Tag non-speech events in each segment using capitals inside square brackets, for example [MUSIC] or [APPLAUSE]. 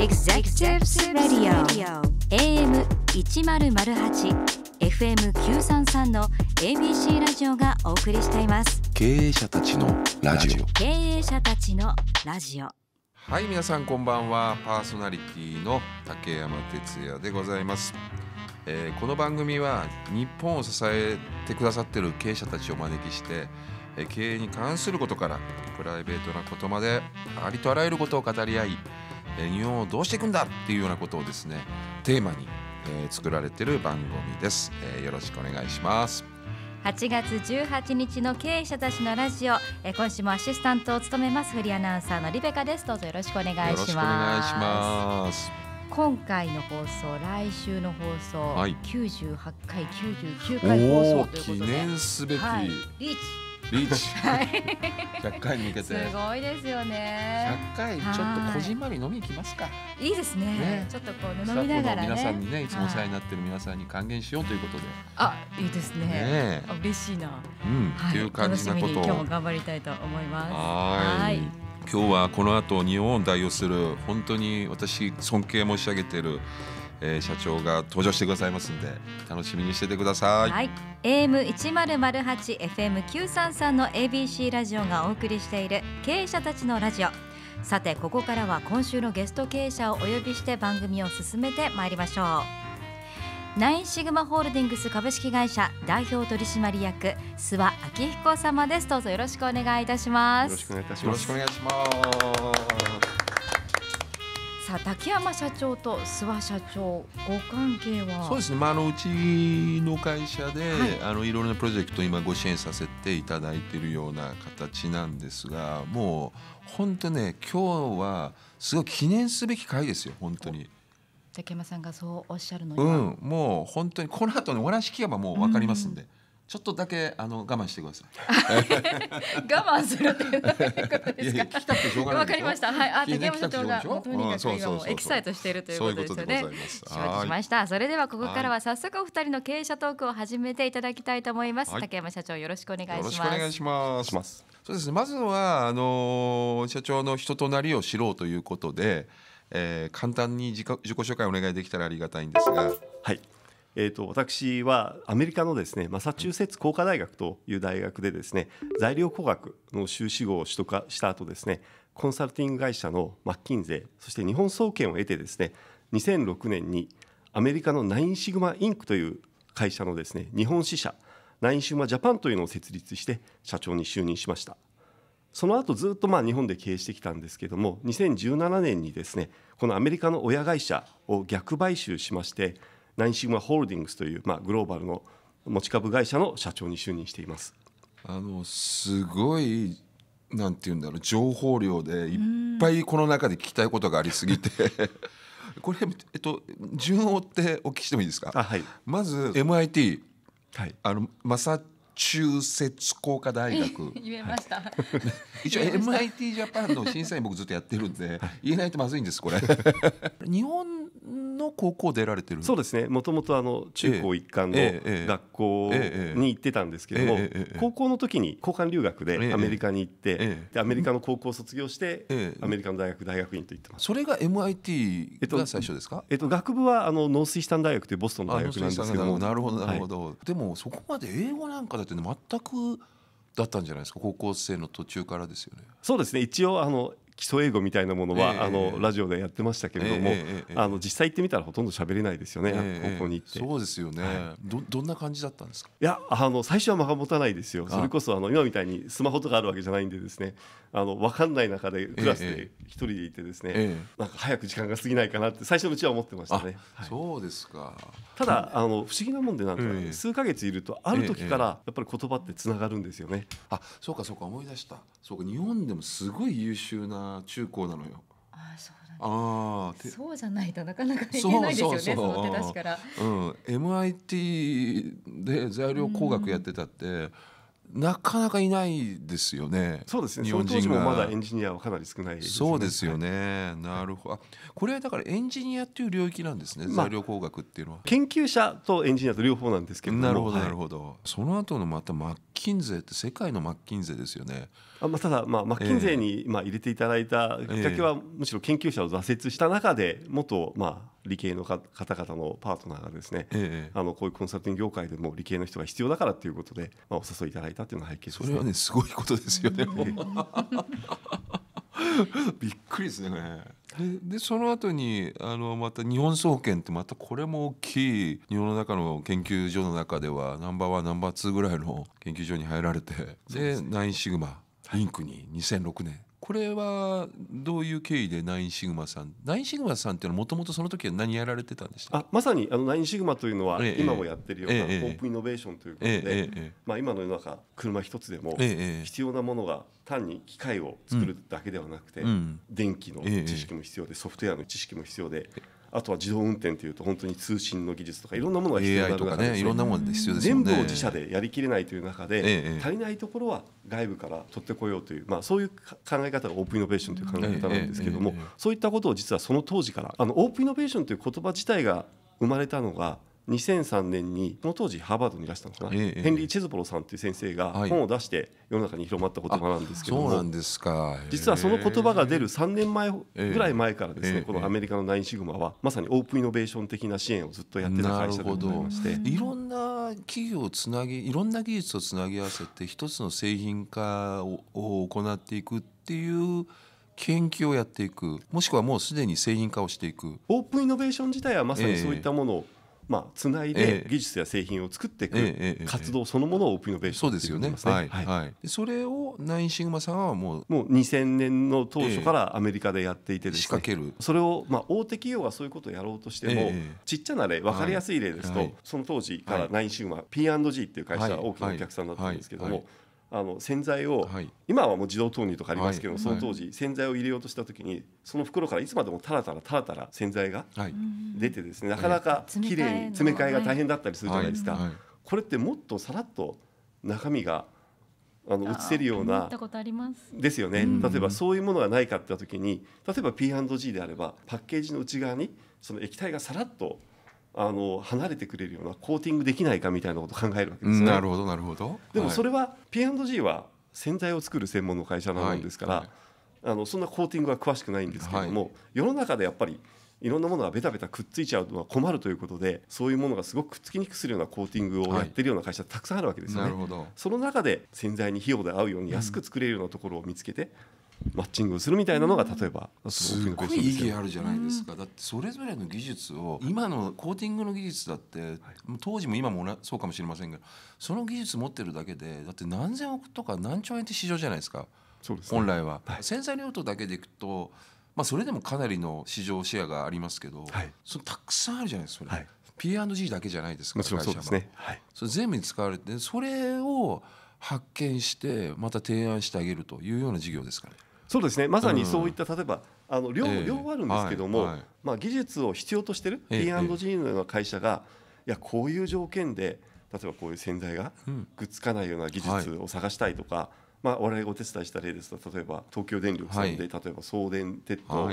Executive Radio AM 一ゼロゼ八 FM 九三三の ABC ラジオがお送りしています。経営者たちのラジオ。経営者たちのラジオ。はい皆さんこんばんはパーソナリティの竹山哲也でございます、えー、この番組は日本を支えてくださっている経営者たちを招きして、えー、経営に関することからプライベートなことまでありとあらゆることを語り合い日本をどうしていくんだっていうようなことをですねテーマに、え作られてる番組です、えよろしくお願いします8月18日の経営者たちのラジオ、え今週もアシスタントを務めますフリーアナウンサーのリベカですどうぞよろしくお願いしますよろしくお願いします今回の放送、来週の放送、はい、98回、99回放送ということで、記念すべき、はい、リーチリーチ、百回に向けてすごいですよね百回ちょっとこじんまり飲み行きますかいいですね、ね、ちょっとこう飲みながら、ね、皆さんにねいつもお世話になってる皆さんに還元しようということであいいですねね嬉しいなうん、はい、っていう感じなこと今日も頑張りたいと思いますはい今日はこの後日本を代表する本当に私尊敬申し上げているえー、社長が登場してくださいますんで楽しみにしててください。はい、AM 一ゼロゼ八 FM 九三三の ABC ラジオがお送りしている経営者たちのラジオ。さてここからは今週のゲスト経営者をお呼びして番組を進めてまいりましょう。ナインシグマホールディングス株式会社代表取締役諏訪明彦様です。どうぞよろしくお願いいたします。よろしくお願いいたします。よろしくお願いします。さあ滝山社長と諏訪社長ご関係はそうですね、まあ、あのうちの会社で、はい、あのいろいろなプロジェクト今ご支援させていただいているような形なんですがもう本当ね今日はすごい記念すべき会ですよ本当に。竹山さんがそうおっしゃるのにうんもう本当にこの後のお話聞けばもう分かりますんで。うんちょっとだけあの我慢してください。[LAUGHS] 我慢するっていうことわかりました。はい。あ、竹山社長がとにかく今もエキサイトしているということですよね。承知しました。それではここからは早速お二人の経営者トークを始めていただきたいと思います。竹山社長よろしくお願いします。よろしくお願いします。そうですね。まずはあの社長の人となりを知ろうということで、えー、簡単に自己自己紹介お願いできたらありがたいんですが。はい。えーと、私はアメリカのですねマサチューセッツ工科大学という大学でですね材料工学の修士号を取得した後ですねコンサルティング会社のマッキンゼそして日本総研を得てですね2006年にアメリカのナインシグマインクという会社のですね日本支社ナインシグマジャパンというのを設立して社長に就任しましたその後ずっとまあ日本で経営してきたんですけども2017年にですねこのアメリカの親会社を逆買収しましてナインシグマホールディングスという、まあ、グローバルの持ち株会社の社長に就任しています。あのすごいなんて言うんだろう情報量でいっぱいこの中で聞きたいことがありすぎて [LAUGHS] これ、えっと、順を追ってお聞きしてもいいですか、はい、まず MIT、はい、あのマサチューセッツ工科大学 [LAUGHS] 言えました一応 MIT [LAUGHS] ジャパンの審査員僕ずっとやってるんで言えないとまずいんですこれ日本の高校出られてるそうですねもともと中高一貫の学校に行ってたんですけども高校の時に交換留学でアメリカに行ってでアメリカの高校を卒業してアメリカの大学大学院と行ってますそれが MIT が最初ですか、えっと、学部はあのノースイスタン大学というボストンの大学なんですけどもなるほどなるほど、はい、でもそこまで英語なんかだって全くだったんじゃないですか高校生の途中からですよねそうですね一応あの基礎英語みたいなものは、あのラジオでやってましたけれども、あの実際行ってみたらほとんど喋れないですよね、ここに行ってそうですよね、どどんな感じだったんですかいやあの最初は間が持たないですよそれこそあの今みたいにスマホとかあるわけじゃないんでですねあの分かんない中でクラスで一人でいてですね、なんか早く時間が過ぎないかなって最初のうちは思ってましたね、そうですかただあの不思議なもんでなんか、数か月いるとある時からやっぱり言葉ってつながるんですよね、あそうかそうか思い出したそうか日本でもすごい優秀な中高なのよ。あそうあそうじゃないとなかなかいけないですよねそうそうそうの手出しから。うん、MIT で材料工学やってたって、なかなかいないですよね。そうですね。日本人もまだエンジニアはかなり少ない、ね、そうですよね。なるほど。これはだからエンジニアっていう領域なんですね。まあ、材料工学っていうのは。研究者とエンジニアと両方なんですけどなるほどなるほど。はい、その後のまたマキンゼって世界のマッキンゼですよね。あまあ、ただ、まあ、マッキンゼーに、まあ、入れていただいたきっかけは、むしろ研究者を挫折した中で元、まあ、理系の方々のパートナーがですね、ええ、あのこういうコンサルティング業界でも理系の人が必要だからということで、まあ、お誘いいただいたというのが背景です、ね、それはねすごいことですよね。[LAUGHS] [LAUGHS] びっくりですねでその後にあのまた日本総研ってまたこれも大きい日本の中の研究所の中ではナンバーワンナンバーツーぐらいの研究所に入られてでナインシグマリンクに2006年これはどういう経緯でナインシグマさんナインシグマさんっていうのはもともとその時は何やられてたんでしたあまさにあのナインシグマというのは今もやってるようなオープンイノベーションということで、まあ、今の世の中車一つでも必要なものが単に機械を作るだけではなくて、電気の知識も必要でソフトウェアの知識も必要であとは自動運転というと本当に通信の技術とかいろんなものが必要な中で、ね、んなです、ね、全部を自社でやりきれないという中で、足りないところは外部から取ってこようという、まあ、そういう考え方がオープンイノベーションという考え方なんですけども、そういったことを実はその当時からあのオープンイノベーションという言葉自体が生まれたのが2003年にその当時ハーバードにいらしたのかな、ええ、ヘンリー・チェズボロさんっていう先生が本を出して世の中に広まった言葉なんですけども、はい、実はその言葉が出る3年前ぐらい前からですね、え、このアメリカのナインシグマはまさにオープンイノベーション的な支援をずっとやってた会社でございましていろんな企業をつなぎいろんな技術をつなぎ合わせて一つの製品化を行っていくっていう研究をやっていくもしくはもうすでに製品化をしていくオープンイノベーション自体はまさにそういったものを、えまあ、つないで技術や製品を作っていく活動そのものをオープンイノベーションいうですね。はいはい、それをナインシグマさんはもうもう2000年の当初からアメリカでやっていてですね、るそれを、まあ、大手企業がそういうことをやろうとしても、ちっちゃな例分かりやすい例ですと、その当時からナインシグマ P&G っていう会社が大きなお客さんだったんですけども。あの洗剤を、はい、今はもう自動投入とかありますけど、はい、その当時洗剤を入れようとした時にその袋からいつまでもたらたらたらたら洗剤が出てですね、はい、なかなかきれいに詰め替えが大変だったりするじゃないですか、これってもっとさらっと中身があの映せるようなですよね、例えばそういうものがないかって時に例えば P&G であればパッケージの内側にその液体がさらっとあの離れてくれるようなコーティングできないかみたいなことを考えるわけですね。なるほどなるほど。でもそれは P&G は洗剤を作る専門の会社なもんですから、はいはい、あのそんなコーティングは詳しくないんですけども、はい、世の中でやっぱりいろんなものがベタベタくっついちゃうのは困るということでそういうものがすごくくっつきにくくするようなコーティングをやってるような会社たくさんあるわけですよね。その中で洗剤に費用で合うように安く作れるようなところを見つけて、マッチングするみたいなのが例えばすごい意義あるじゃないですかだってそれぞれの技術を今のコーティングの技術だって当時も今もそうかもしれませんけどその技術持ってるだけでだって何千億とか何兆円って市場じゃないですか本来は。潜在用途だけでいくとまあそれでもかなりの市場シェアがありますけどそのたくさんあるじゃないですか。P&G だけじゃないですか会社もそれ全部に使われてそれを発見してまた提案してあげるというような事業ですかね。そうですねまさにそういった例えばあの両,、両方あるんですけども、ま技術を必要としてる P&G のような会社が、いやこういう条件で例えばこういう洗剤がくっつかないような技術を探したいとか、まあ、我々がお手伝いした例ですと例えば東京電力さんで、例えば送電鉄塔、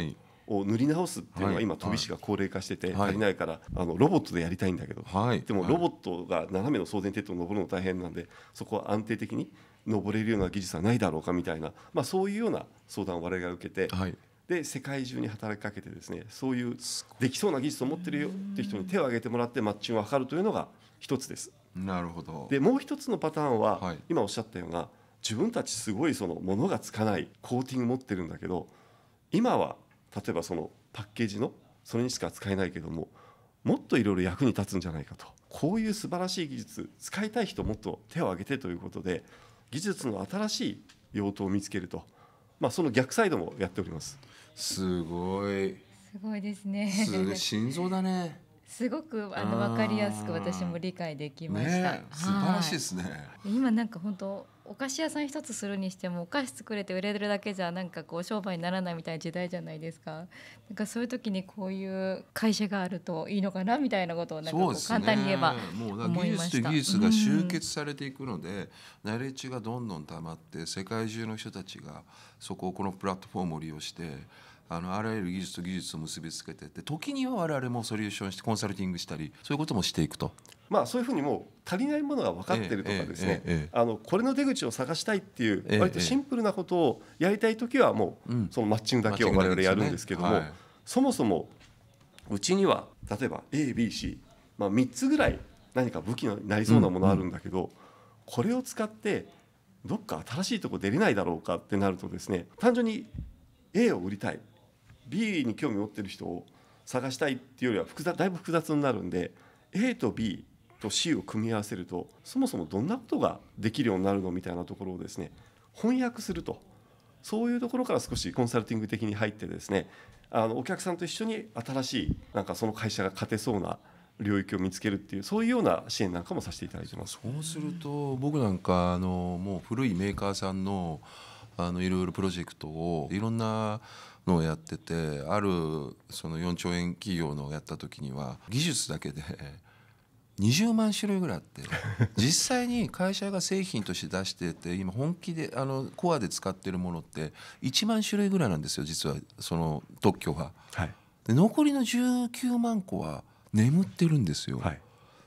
を塗り直すっていうのは今飛びしが高齢化してて足りないからあのロボットでやりたいんだけどでもロボットが斜めの送電鉄塔を登るの大変なんでそこは安定的に登れるような技術はないだろうかみたいな、まあ、そういうような相談を我々が受けて、はい、で世界中に働きかけてですねそういうできそうな技術を持ってるよって人に手を挙げてもらってマッチングを図るというのが一つです。なるほどでもう一つのパターンは、はい、今おっしゃったような自分たちすごいその物がつかないコーティング持ってるんだけど今は例えばそのパッケージのそれにしか使えないけどももっといろいろ役に立つんじゃないかとこういう素晴らしい技術使いたい人もっと手を挙げてということで技術の新しい用途を見つけると、まあ、その逆サイドもやっておりますすごいすごいですね心臓だねすごくあの分かりやすく私も理解できました、ね、素晴らしいですね、今なんか本当お菓子屋さん一つするにしてもお菓子作れて売れるだけじゃなんかこう商売にならないみたいな時代じゃないですかなんかそういう時にこういう会社があるといいのかなみたいなことをなんか簡単に言えば、ね、もう技術と技術が集結されていくので、うん、ナレッジがどんどんたまって世界中の人たちがそこをこのプラットフォームを利用してあのあらゆる技術と技術を結びつけてって時には我々もソリューションしてコンサルティングしたりそういうこともしていくと。まあ、そういうふうにもう足りないものが分かってるとかですね、あのこれの出口を探したいっていう割とシンプルなことをやりたい時はもうそのマッチングだけを我々やるんですけども、そもそもうちには例えば ABC、まあ、3つぐらい何か武器になりそうなものあるんだけど、これを使ってどっか新しいとこ出れないだろうかってなるとですね単純に A を売りたい B に興味を持ってる人を探したいっていうよりは複雑だいぶ複雑になるんで A と B と C を組み合わせるとそもそもどんなことができるようになるのみたいなところをですね翻訳するとそういうところから少しコンサルティング的に入ってですねあのお客さんと一緒に新しいなんかその会社が勝てそうな領域を見つけるっていうそういうような支援なんかもさせていただいてますそうすると僕なんかあのもう古いメーカーさんのあのいろいろプロジェクトをいろんなのをやっててあるその4兆円企業のをやった時には技術だけで20 [LAUGHS] 万種類ぐらいあって [LAUGHS] 実際に会社が製品として出してて今本気であのコアで使ってるものって1万種類ぐらいなんですよ実はその特許は。で残りの19万個は眠ってるんですよ。はい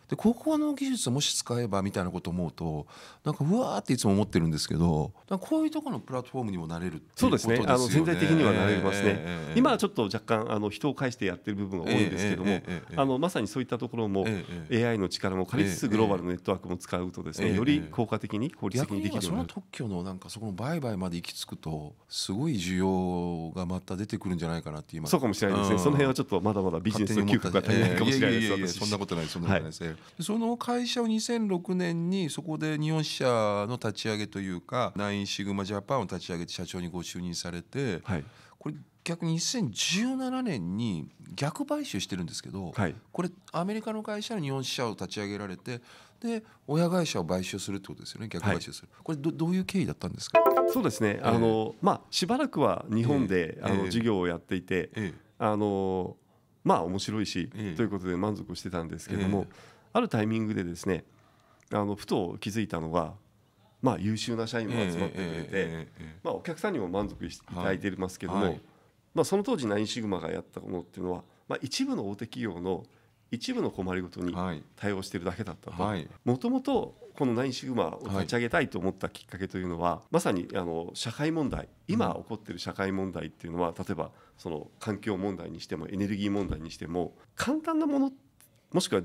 でここの技術をもし使えばみたいなこと思うとなんかうわーっていつも思ってるんですけどこういうところのプラットフォームにもなれる、てそうですねあの全体的にはなれますね、えーえー、今はちょっと若干あの人を介してやってる部分が多いんですけども、えー、あのまさにそういったところも AI の力も借りつつグローバルのネットワークも使うとですねより効果的に効率的にできるようになるその特許のなんかそこの売買まで行き着くとすごい需要がまた出てくるんじゃないかなって今そうかもしれないですね、うん、その辺はちょっとまだまだビジネスの嗅覚が足りないかもしれないです、そんなことないそんなことないです、はいその会社を2006年にそこで日本支社の立ち上げというかナインシグマジャパンを立ち上げて社長にご就任されて、はい、これ逆に2017年に逆買収してるんですけど、はい、これアメリカの会社の日本支社を立ち上げられてで親会社を買収するってことですよね逆買収する、はい、これどどういう経緯だったんですかそうですね、えー、あのまあ、しばらくは日本で、えー、あの事業をやっていて、えー、あのまあ面白いし、ということで満足してたんですけども。あるタイミングでですねあのふと気づいたのが、まあ、優秀な社員も集まってくれて、まあ、お客さんにも満足していただいてますけども、はいはい、まあ、その当時ナインシグマがやったものっていうのは、まあ、一部の大手企業の一部の困りごとに対応してるだけだったと。もともとこのナインシグマを立ち上げたいと思ったきっかけというのは、はい、まさにあの社会問題今起こってる社会問題っていうのは例えばその環境問題にしてもエネルギー問題にしても簡単なものもしくは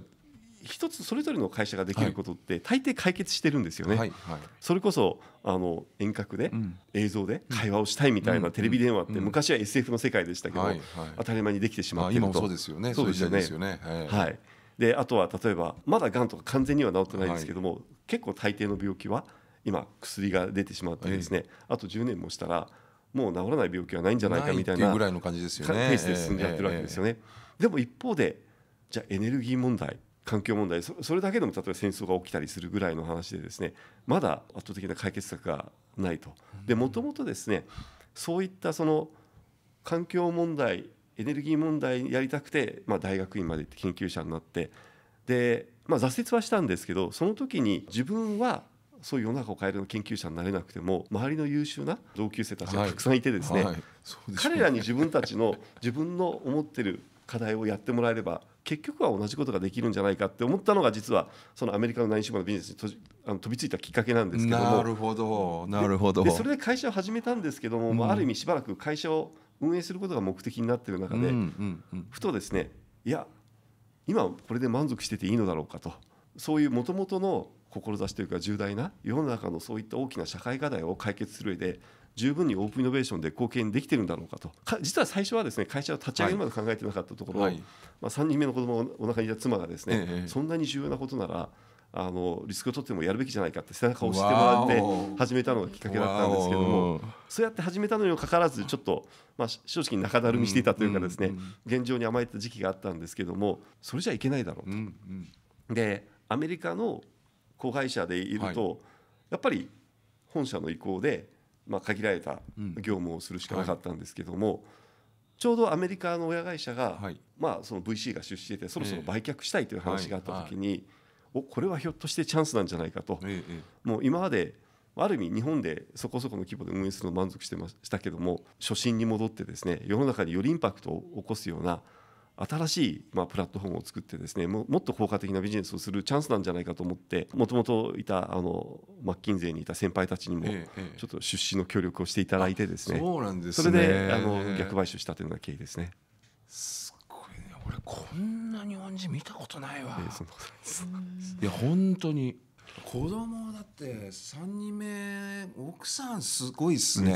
一つそれぞれの会社ができることって大抵解決してるんですよね、はいはい、それこそあの遠隔で、うん、映像で会話をしたいみたいなテレビ電話って昔は SF の世界でしたけど、はいはい、当たり前にできてしまっているとそうですよねそうですよね、ね、はいであとは例えばまだ癌とか完全には治ってないんですけども、結構大抵の病気は今薬が出てしまってですね、あと10年もしたらもう治らない病気はないんじゃないかみたいなぐらいの感じですよねペースで進んじゃってるわけですよね、でも一方でじゃあエネルギー問題環境問題それだけでも例えば戦争が起きたりするぐらいの話でですねまだ圧倒的な解決策がないと。でもともとですねそういったその環境問題エネルギー問題やりたくて、まあ、大学院まで行って研究者になってで、まあ、挫折はしたんですけどその時に自分はそういう世の中を変えるの研究者になれなくても周りの優秀な同級生たちがたくさんいてですね、はいはい、彼らに自分たちの自分の思ってる課題をやってもらえれば結局は同じことができるんじゃないかって思ったのが実はそのアメリカの内心のビジネスにとじあの飛びついたきっかけなんですけどもなるほどなるほどでそれで会社を始めたんですけども、うん、まあ、ある意味しばらく会社を運営することが目的になってる中で、うんうんうん、ふとですねいや今これで満足してていいのだろうかとそういうもともとの志というか重大な世の中のそういった大きな社会課題を解決する上で十分にオープンイノベーションで貢献できてるんだろうかと実は最初はですね会社を立ち上げるまで考えてなかったところ、はい、まあ、3人目の子供をお腹にいた妻がですね、ええ、そんなに重要なことならあのリスクを取ってもやるべきじゃないかって背中を押してもらって始めたのがきっかけだったんですけどもそうやって始めたのにもかかわらずちょっと、まあ、正直中だるみしていたというかですね、現状に甘えた時期があったんですけどもそれじゃいけないだろうと。でアメリカの子会社でいると、やっぱり本社の意向でまあ、限られた業務をするしかなかったんですけども、うんはい、ちょうどアメリカの親会社が、はい、まあ、その VC が出資しててそろそろ売却したいという話があった時に、えー、おこれはひょっとしてチャンスなんじゃないかと、えー、もう今まである意味日本でそこそこの規模で運営するの満足してましたけども初心に戻ってですね世の中によりインパクトを起こすような、新しい、まあ、プラットフォームを作ってですねもっと効果的なビジネスをするチャンスなんじゃないかと思ってもともといたあのマッキンゼーにいた先輩たちにもちょっと出資の協力をしていただいてですね、そうなんです、ね、それであの逆買収したというのが経緯ですね。すごいね俺こんな日本人見たことないわ。えー、いや本当に子供だって3人目奥さんすごいっすね。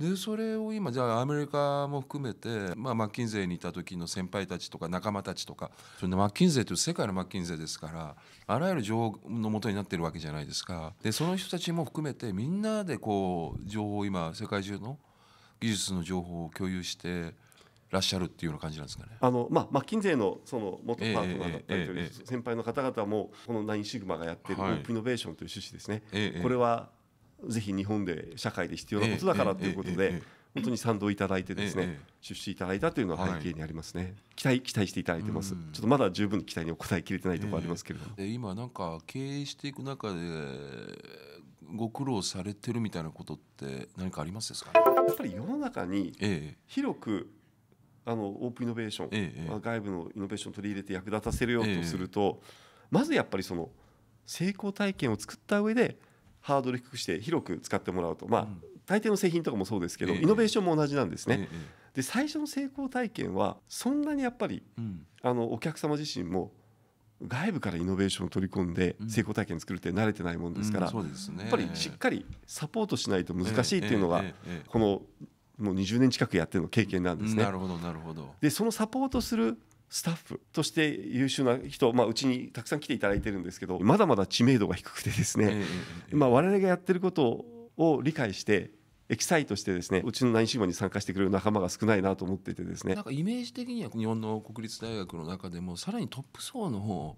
でそれを今じゃあアメリカも含めて、まあ、マッキンゼーにいた時の先輩たちとか仲間たちとかそれでマッキンゼーという世界のマッキンゼーですからあらゆる情報のもとになってるわけじゃないですか。でその人たちも含めてみんなでこう情報を今世界中の技術の情報を共有してらっしゃるっていうような感じなんですかね。あのまあマッキンゼーのその元パートナーだったりとい先輩の方々もこのナインシグマがやってるオープンイノベーションという趣旨ですね。これはぜひ日本で社会で必要なことだからということで。本当に賛同いただいてですね、出資いただいたというのは背景にありますね、期待期待していただいてます、ちょっとまだ十分期待にお答えきれてないところありますけれども、今なんか経営していく中でご苦労されてるみたいなことって何かありますですか、やっぱり世の中に広くあのオープンイノベーション、ええ、外部のイノベーションを取り入れて役立たせるようとすると、え、まずやっぱりその成功体験を作った上でハードル低くして広く使ってもらうと、まあ、大抵の製品とかもそうですけど、イノベーションも同じなんですね。で最初の成功体験はそんなにやっぱり、うん、あのお客様自身も外部からイノベーションを取り込んで成功体験作るって慣れてないもんですから、やっぱりしっかりサポートしないと難しいっていうのがこのもう20年近くやってるの経験なんですね。なるほどなるほどでそのサポートするスタッフとして優秀な人、まあ、うちにたくさん来ていただいてるんですけどまだまだ知名度が低くてですね、えー、まあ、我々がやってることを理解してエキサイトしてですねうちの何しンシに参加してくれる仲間が少ないなと思っててですねなんかイメージ的には日本の国立大学の中でもさらにトップ層の方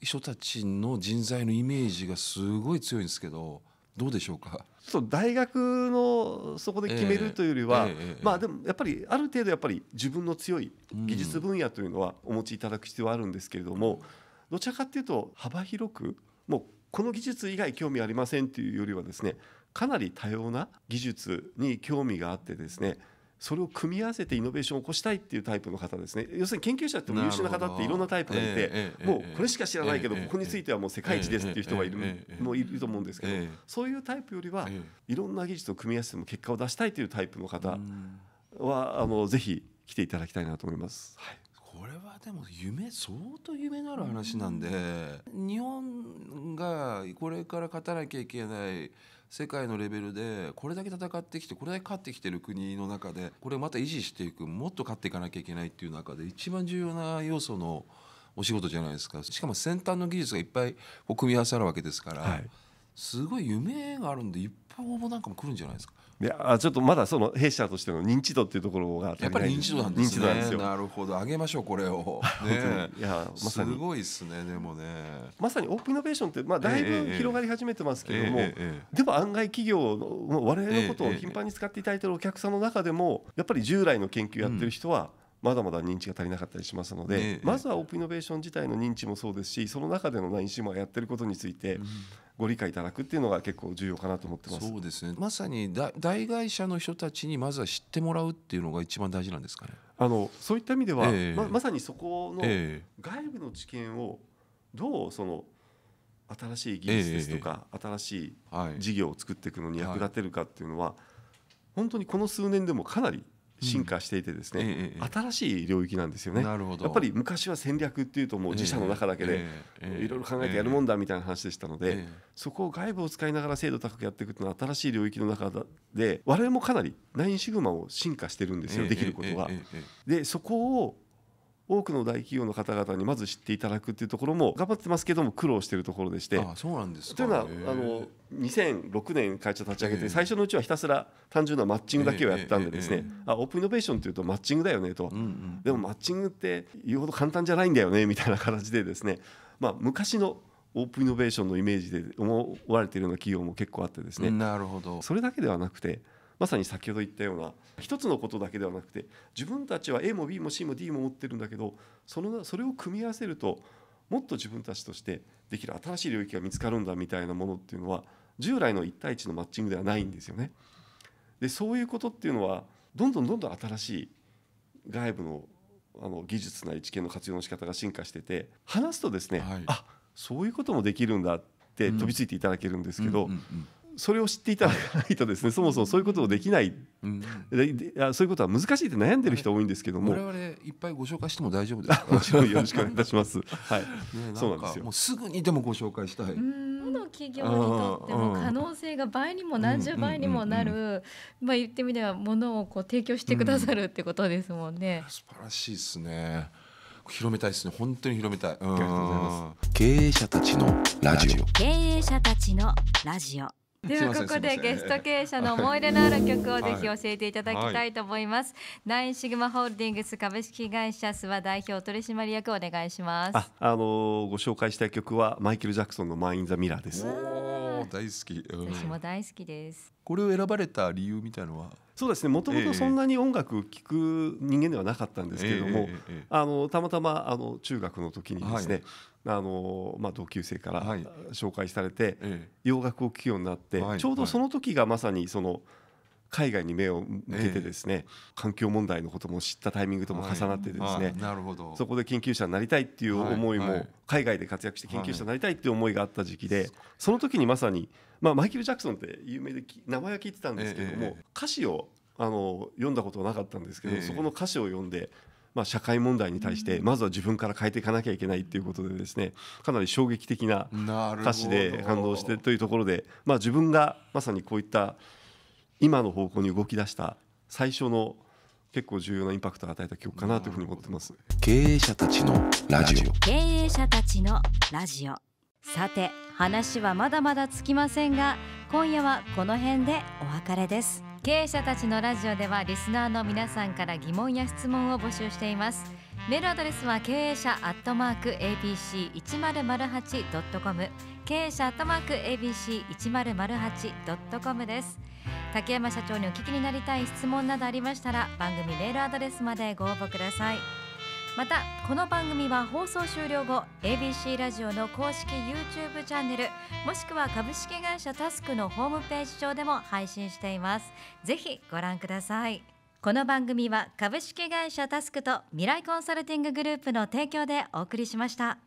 人たちの人材のイメージがすごい強いんですけどどうでしょうかそう大学のそこで決めるというよりは、えーえー、まあでもやっぱりある程度やっぱり自分の強い技術分野というのはお持ちいただく必要はあるんですけれども、うん、どちらかというと幅広くもうこの技術以外興味ありませんというよりはですねかなり多様な技術に興味があってですねそれを組み合わせてイノベーションを起こしたいっていうタイプの方ですね要するに研究者って優秀な方っていろんなタイプがいて、もうこれしか知らないけど、ここについてはもう世界一ですっていう人がいる、もういると思うんですけど、そういうタイプよりは、いろんな技術を組み合わせても結果を出したいというタイプの方は、あのぜひ来ていただきたいなと思います。はいこれはでも夢相当夢のある話なんで日本がこれから勝たなきゃいけない世界のレベルでこれだけ戦ってきてこれだけ勝ってきてる国の中でこれまた維持していくもっと勝っていかなきゃいけないっていう中で一番重要な要素のお仕事じゃないですかしかも先端の技術がいっぱいこ組み合わさるわけですから、はい、すごい夢があるんで一報もなんかも来るんじゃないですかいやちょっとまだその弊社としての認知度っていうところがやっぱり認知度なんですねなるほど上げましょうこれを、[LAUGHS] ね、いやまさにすごいですねでもねまさにオープンイノベーションってまあだいぶ広がり始めてますけれども、えええ、でも案外企業の我々のことを頻繁に使っていただいているお客さんの中でもやっぱり従来の研究やってる人は、まだまだ認知が足りなかったりしますので、まずはオープンイノベーション自体の認知もそうですしその中での何し n やってることについて、ご理解いただくっていうのが結構重要かなと思ってます。そうですね。まさに大会社の人たちにまずは知ってもらうっていうのが一番大事なんですかね。あのそういった意味では、えー、ままさにそこの外部の知見をどうその新しい技術ですとか、えー、新しい事業を作っていくのに役立てるかっていうのは、はい、本当にこの数年でもかなり進化していてですね、うん、新しい領域なんですよね。やっぱり昔は戦略っていうともう自社の中だけでいろいろ考えてやるもんだみたいな話でしたので、そこを外部を使いながら精度高くやっていくというのは新しい領域の中で我々もかなりナインシグマを進化してるんですよ、できることは。でそこを多くの大企業の方々にまず知っていただくっていうところも頑張ってますけども苦労しているところでしてあそうなんですというのはあの2006年会社立ち上げて最初のうちはひたすら単純なマッチングだけをやったんでですねあオープンイノベーションというとマッチングだよねとでもマッチングって言うほど簡単じゃないんだよねみたいな形でですねまあ昔のオープンイノベーションのイメージで思われているような企業も結構あってですねなるほどそれだけではなくてまさに先ほど言ったような一つのことだけではなくて自分たちは A も B も C も D も持ってるんだけどそのそれを組み合わせるともっと自分たちとしてできる新しい領域が見つかるんだみたいなものっていうのは従来の1対1のマッチングではないんですよね。でそういうことっていうのはどんどんどんどん新しい外部のあの技術なり知見の活用の仕方が進化してて話すとですね、はい、あそういうこともできるんだって飛びついていただけるんですけど、うんうんうんうんそれを知っていただかないとですねそもそもそういうことをできない、うん、でそういうことは難しいって悩んでる人多いんですけども我々いっぱいご紹介しても大丈夫ですかもちろんよろしくお願いいたしますはい、ね、そうなんですよもうすぐにでもご紹介したいどの企業にとっても可能性が倍にも何十倍にもなる、まあ、言ってみればものをこう提供してくださるってことですもんね、うん、素晴らしいですね広めたいですね本当に広めたい経営者たちのラジオ経営者たちのラジオではここでゲスト経営者の思い出のある曲をぜひ教えていただきたいと思います。ナインシグマホールディングス株式会社諏訪代表取締役お願いします。あ、あのー、ご紹介したい曲はマイケルジャクソンのマインザミラーです。大好き、うん、私も大好きですこれを選ばれた理由みたいのはそうですねもともとそんなに音楽を聴く人間ではなかったんですけれども、えー、あのたまたまあの中学の時にですね、はい、あのまあ、同級生から紹介されて、はい、洋楽を聴くようになって、はい、ちょうどその時がまさにその、海外に目を向けてですね、えー、環境問題のことも知ったタイミングとも重なってですね、はい、なるほどそこで研究者になりたいっていう思いも、はいはい、海外で活躍して研究者になりたいっていう思いがあった時期で、はい、その時にまさに、まあ、マイケル・ジャクソンって有名で名前は聞いてたんですけども、えー、歌詞をあの読んだことはなかったんですけど、えー、そこの歌詞を読んでまあ、社会問題に対してまずは自分から変えていかなきゃいけないっていうことでですねかなり衝撃的な歌詞で感動してというところで、まあ、自分がまさにこういった今の方向に動き出した最初の結構重要なインパクトを与えた曲かなというふうに思ってます経営者たちのラジオ経営者たちのラジオさて話はまだまだつきませんが今夜はこの辺でお別れです経営者たちのラジオではリスナーの皆さんから疑問や質問を募集していますメールアドレスは経営者アットマーク ABC1008.com 経営者アットマーク ABC1008.com です竹山社長にお聞きになりたい質問などありましたら番組メールアドレスまでご応募くださいまたこの番組は放送終了後 ABC ラジオの公式 YouTube チャンネルもしくは株式会社タスクのホームページ上でも配信していますぜひご覧くださいこの番組は株式会社タスクと未来コンサルティンググループの提供でお送りしました。